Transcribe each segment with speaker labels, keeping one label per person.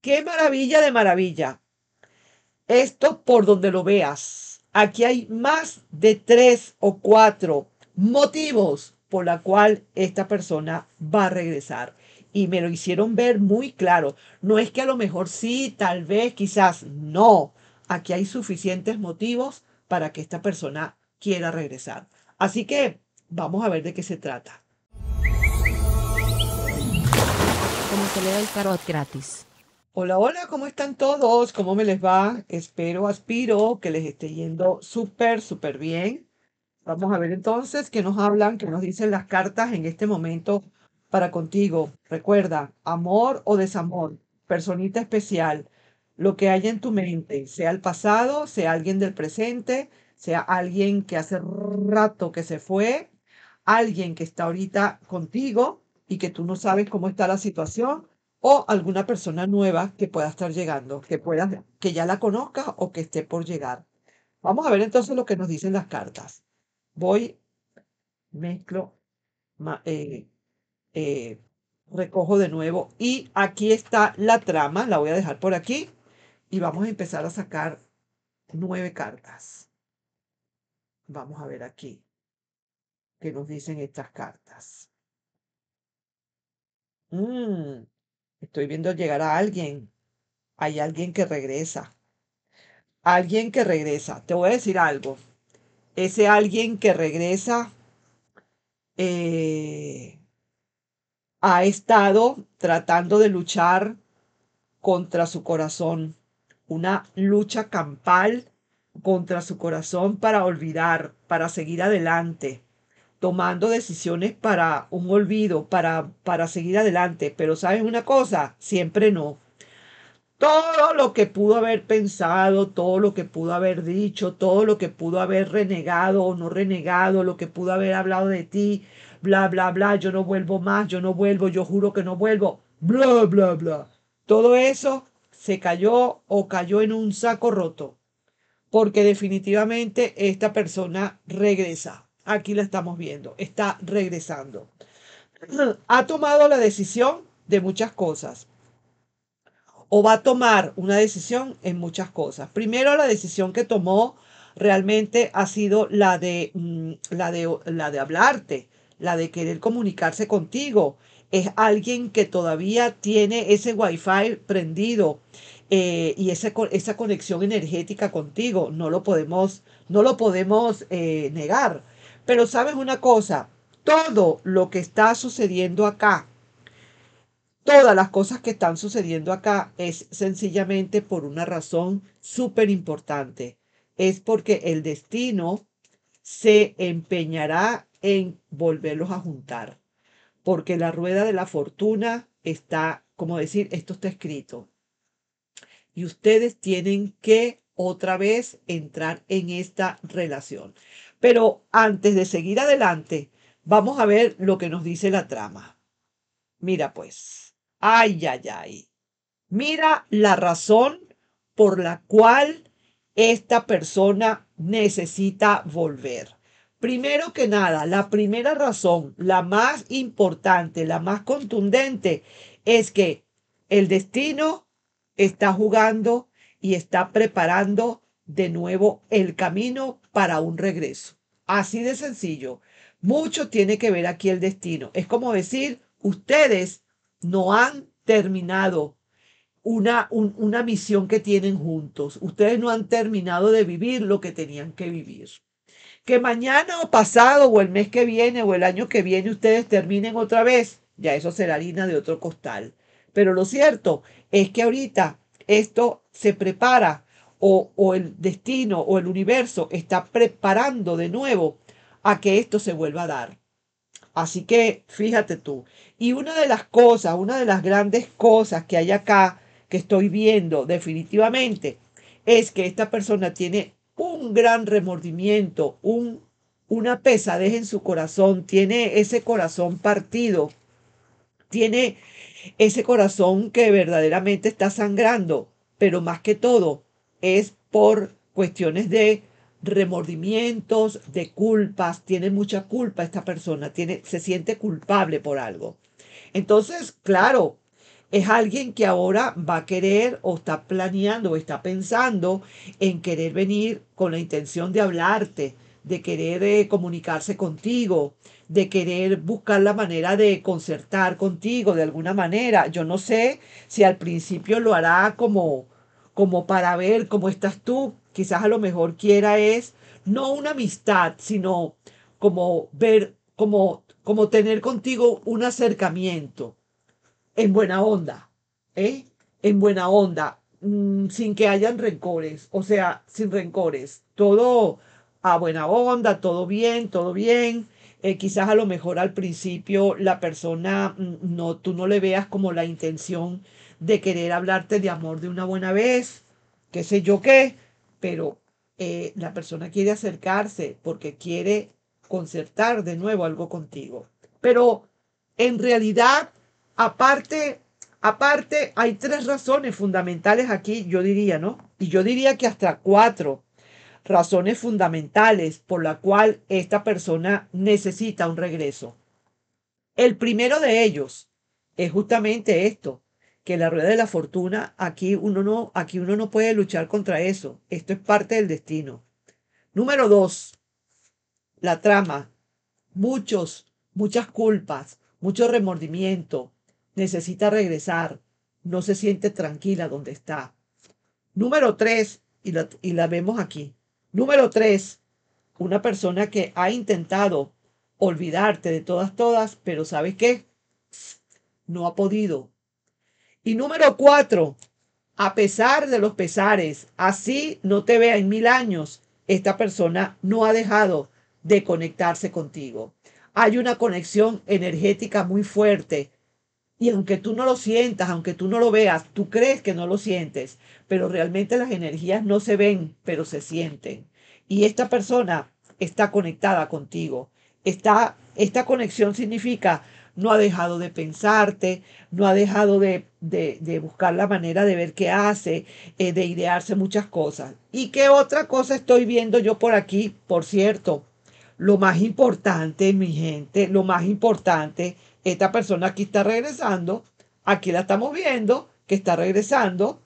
Speaker 1: Qué maravilla de maravilla. Esto por donde lo veas. Aquí hay más de tres o cuatro motivos por la cual esta persona va a regresar. Y me lo hicieron ver muy claro. No es que a lo mejor sí, tal vez, quizás no. Aquí hay suficientes motivos para que esta persona quiera regresar. Así que vamos a ver de qué se trata. Como se le da el tarot gratis. Hola, hola, ¿cómo están todos? ¿Cómo me les va? Espero, aspiro que les esté yendo súper, súper bien. Vamos a ver entonces qué nos hablan, qué nos dicen las cartas en este momento para contigo. Recuerda, amor o desamor, personita especial, lo que haya en tu mente, sea el pasado, sea alguien del presente, sea alguien que hace rato que se fue, alguien que está ahorita contigo y que tú no sabes cómo está la situación o alguna persona nueva que pueda estar llegando, que, pueda, que ya la conozca o que esté por llegar. Vamos a ver entonces lo que nos dicen las cartas. Voy, mezclo, eh, eh, recojo de nuevo y aquí está la trama, la voy a dejar por aquí y vamos a empezar a sacar nueve cartas. Vamos a ver aquí qué nos dicen estas cartas. Mm. Estoy viendo llegar a alguien. Hay alguien que regresa. Alguien que regresa. Te voy a decir algo. Ese alguien que regresa eh, ha estado tratando de luchar contra su corazón. Una lucha campal contra su corazón para olvidar, para seguir adelante tomando decisiones para un olvido, para, para seguir adelante. Pero sabes una cosa, siempre no. Todo lo que pudo haber pensado, todo lo que pudo haber dicho, todo lo que pudo haber renegado o no renegado, lo que pudo haber hablado de ti, bla, bla, bla, yo no vuelvo más, yo no vuelvo, yo juro que no vuelvo, bla, bla, bla. Todo eso se cayó o cayó en un saco roto, porque definitivamente esta persona regresa aquí la estamos viendo, está regresando. Ha tomado la decisión de muchas cosas. O va a tomar una decisión en muchas cosas. Primero, la decisión que tomó realmente ha sido la de, mm, la de, la de hablarte, la de querer comunicarse contigo. Es alguien que todavía tiene ese wifi prendido eh, y esa, esa conexión energética contigo. No lo podemos, no lo podemos eh, negar pero sabes una cosa, todo lo que está sucediendo acá, todas las cosas que están sucediendo acá es sencillamente por una razón súper importante. Es porque el destino se empeñará en volverlos a juntar. Porque la rueda de la fortuna está, como decir, esto está escrito. Y ustedes tienen que otra vez entrar en esta relación. Pero antes de seguir adelante, vamos a ver lo que nos dice la trama. Mira pues, ay, ay, ay. Mira la razón por la cual esta persona necesita volver. Primero que nada, la primera razón, la más importante, la más contundente, es que el destino está jugando y está preparando de nuevo el camino para un regreso. Así de sencillo. Mucho tiene que ver aquí el destino. Es como decir, ustedes no han terminado una, una misión que tienen juntos. Ustedes no han terminado de vivir lo que tenían que vivir. Que mañana o pasado o el mes que viene o el año que viene ustedes terminen otra vez, ya eso será harina de otro costal. Pero lo cierto es que ahorita esto se prepara o, el destino o el universo está preparando de nuevo a que esto se vuelva a dar. Así que fíjate tú. Y una de las cosas, una de las grandes cosas que hay acá, que estoy viendo definitivamente, es que esta persona tiene un gran remordimiento, un, una pesadez en su corazón, tiene ese corazón partido, tiene ese corazón que verdaderamente está sangrando, pero más que todo, es por cuestiones de remordimientos, de culpas, tiene mucha culpa esta persona, tiene, se siente culpable por algo. Entonces, claro, es alguien que ahora va a querer o está planeando o está pensando en querer venir con la intención de hablarte, de querer eh, comunicarse contigo, de querer buscar la manera de concertar contigo de alguna manera. Yo no sé si al principio lo hará como como para ver cómo estás tú. Quizás a lo mejor quiera es no una amistad, sino como ver, como, como tener contigo un acercamiento en buena onda, ¿eh? En buena onda, mm, sin que hayan rencores, o sea, sin rencores, todo a buena onda, todo bien, todo bien. Eh, quizás a lo mejor al principio la persona, mm, no, tú no le veas como la intención de querer hablarte de amor de una buena vez, qué sé yo qué, pero eh, la persona quiere acercarse porque quiere concertar de nuevo algo contigo. Pero en realidad, aparte, aparte, hay tres razones fundamentales aquí, yo diría, ¿no? Y yo diría que hasta cuatro razones fundamentales por la cual esta persona necesita un regreso. El primero de ellos es justamente esto, que la rueda de la fortuna, aquí uno no, aquí uno no puede luchar contra eso. Esto es parte del destino. Número dos, la trama. Muchos, muchas culpas, mucho remordimiento. Necesita regresar. No se siente tranquila donde está. Número tres, y la, y la vemos aquí. Número tres, una persona que ha intentado olvidarte de todas, todas, pero ¿sabes qué? No ha podido y número cuatro, a pesar de los pesares, así no te vea en mil años, esta persona no ha dejado de conectarse contigo. Hay una conexión energética muy fuerte. Y aunque tú no lo sientas, aunque tú no lo veas, tú crees que no lo sientes, pero realmente las energías no se ven, pero se sienten. Y esta persona está conectada contigo. Está, esta conexión significa no ha dejado de pensarte, no ha dejado de, de, buscar la manera de ver qué hace, eh, de idearse muchas cosas. ¿Y qué otra cosa estoy viendo yo por aquí? Por cierto, lo más importante, mi gente, lo más importante, esta persona aquí está regresando, aquí la estamos viendo, que está regresando,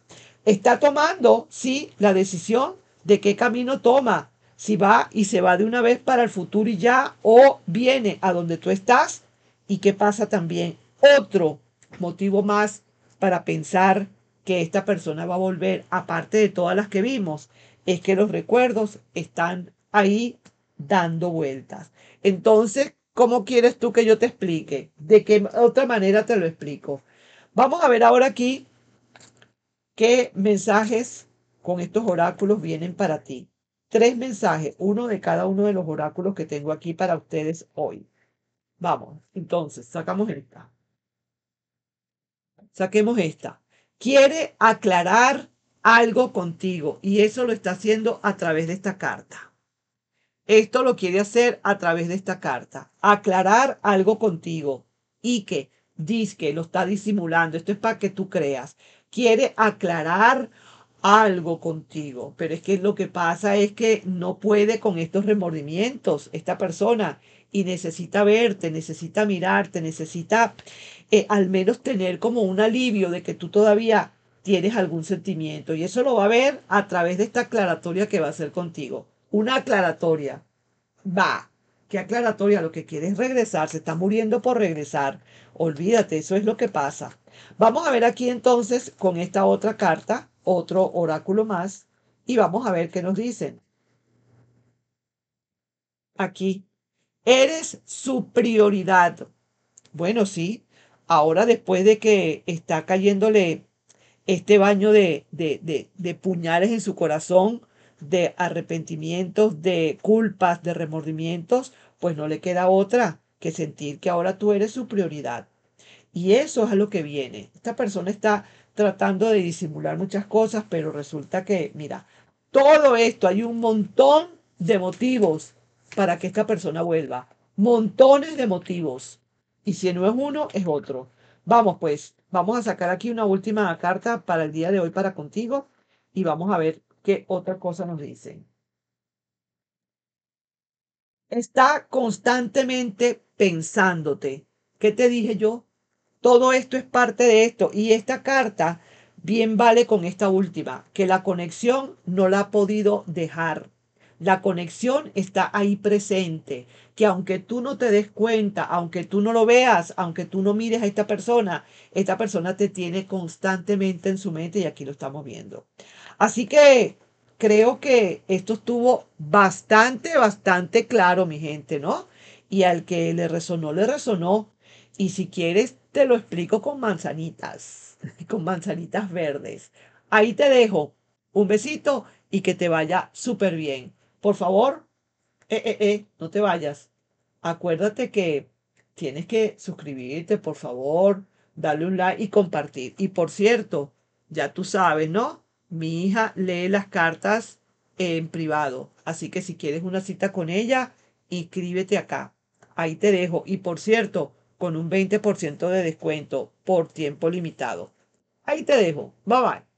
Speaker 1: está tomando, sí, la decisión de qué camino toma, si va y se va de una vez para el futuro y ya, o viene a donde tú estás ¿Y qué pasa también? Otro motivo más para pensar que esta persona va a volver, aparte de todas las que vimos, es que los recuerdos están ahí dando vueltas. Entonces, ¿cómo quieres tú que yo te explique? ¿De qué otra manera te lo explico? Vamos a ver ahora aquí qué mensajes con estos oráculos vienen para ti. Tres mensajes, uno de cada uno de los oráculos que tengo aquí para ustedes hoy. Vamos, entonces, sacamos esta. Saquemos esta. Quiere aclarar algo contigo y eso lo está haciendo a través de esta carta. Esto lo quiere hacer a través de esta carta. Aclarar algo contigo y que dice que lo está disimulando. Esto es para que tú creas. Quiere aclarar algo contigo. Pero es que lo que pasa es que no puede con estos remordimientos esta persona y necesita verte, necesita mirarte, necesita eh, al menos tener como un alivio de que tú todavía tienes algún sentimiento. Y eso lo va a ver a través de esta aclaratoria que va a hacer contigo. Una aclaratoria. Va. ¿Qué aclaratoria? Lo que quieres regresar. Se está muriendo por regresar. Olvídate, eso es lo que pasa. Vamos a ver aquí entonces con esta otra carta, otro oráculo más, y vamos a ver qué nos dicen. Aquí, eres su prioridad. Bueno, sí, ahora después de que está cayéndole este baño de, de, de, puñales en su corazón, de arrepentimientos, de culpas, de remordimientos, pues no le queda otra que sentir que ahora tú eres su prioridad. Y eso es a lo que viene. Esta persona está tratando de disimular muchas cosas, pero resulta que, mira, todo esto, hay un montón de motivos para que esta persona vuelva. Montones de motivos. Y si no es uno, es otro. Vamos pues, vamos a sacar aquí una última carta para el día de hoy para contigo y vamos a ver qué otra cosa nos dicen. Está constantemente pensándote. ¿Qué te dije yo? Todo esto es parte de esto y esta carta bien vale con esta última, que la conexión no la ha podido dejar. La conexión está ahí presente, que aunque tú no te des cuenta, aunque tú no lo veas, aunque tú no mires a esta persona, esta persona te tiene constantemente en su mente y aquí lo estamos viendo. Así que creo que esto estuvo bastante, bastante claro, mi gente, ¿no? Y al que le resonó, le resonó. Y si quieres, te lo explico con manzanitas, con manzanitas verdes. Ahí te dejo. Un besito y que te vaya súper bien. Por favor, eh, eh, eh, no te vayas. Acuérdate que tienes que suscribirte, por favor, darle un like y compartir. Y por cierto, ya tú sabes, ¿no? Mi hija lee las cartas en privado. Así que si quieres una cita con ella, inscríbete acá. Ahí te dejo. Y por cierto, con un 20% de descuento por tiempo limitado. Ahí te dejo. Bye bye.